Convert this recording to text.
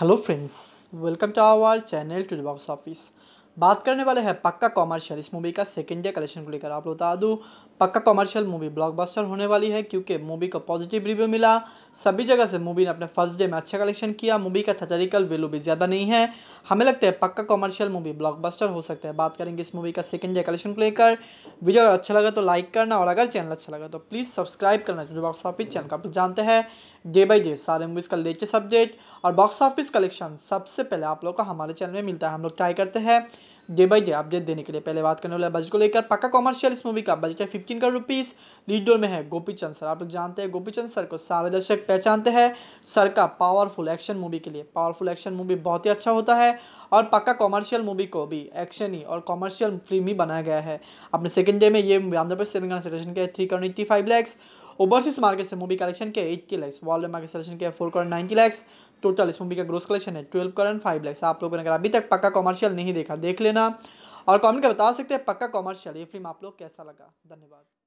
hello friends welcome to our channel toolbox office बात करने वाले हैं पक्का कॉमर्शियल इस मूवी का सेकेंड डे कलेक्शन को लेकर आप लोग बता दूँ पक्का कॉमर्शियल मूवी ब्लॉकबस्टर होने वाली है क्योंकि मूवी को पॉजिटिव रिव्यू मिला सभी जगह से मूवी ने अपने फर्स्ट डे में अच्छा कलेक्शन किया मूवी का थेटरिकल वैल्यू भी ज़्यादा नहीं है हमें लगता है पक्का कॉमर्शियल मूवी ब्लॉकबस्टर हो सकता है बात करेंगे इस मूवी का सेकेंड डे कलेक्शन को लेकर वीडियो अगर अच्छा लगा तो लाइक करना और अगर चैनल अच्छा लगा तो प्लीज़ सब्सक्राइब करना जो बॉक्स ऑफिस चैनल का आप जानते हैं डे बाई डे सारे मूवीज़ का लेटेस्ट अपडेट और बॉक्स ऑफिस कलेक्शन सबसे पहले आप लोग को हमारे चैनल में मिलता है हम लोग ट्राई करते हैं डे बाई डे अपडेट देने के लिए पहले बात करने वाला बजट को लेकर पक्का कॉमर्शियल इस मूवी का बजट है फिफ्टीन करोड़ रुपीज़ लीड डोर में है गोपी चंद सर आप लोग जानते हैं गोपी चंद सर को सारे दर्शक पहचानते हैं सर का पावरफुल एक्शन मूवी के लिए पावरफुल एक्शन मूवी बहुत ही अच्छा होता है और पक्का कॉमर्शियल मूवी को भी एक्शन ही और कॉमर्शियल फिल्म ही बनाया गया है अपने सेकेंड डे में ये आंध्र प्रदेश तेलंगाना सिटेशन के three crore eighty five lakhs overseas market से मूवी कलेक्शन के eighty lakhs world market collection के four crore ninety lakhs total इस मूवी का ग्रोस कलेक्शन है ट्वेल्व करोड़ फाइव लैक्स आप लोगों ने अगर अभी तक पक्का कॉमर्शियल नहीं देखा देख लेना और कमेंट कर बता सकते हैं पक्का कॉमर्शियल ये फिल्म आप लोग कैसा लगा धन्यवाद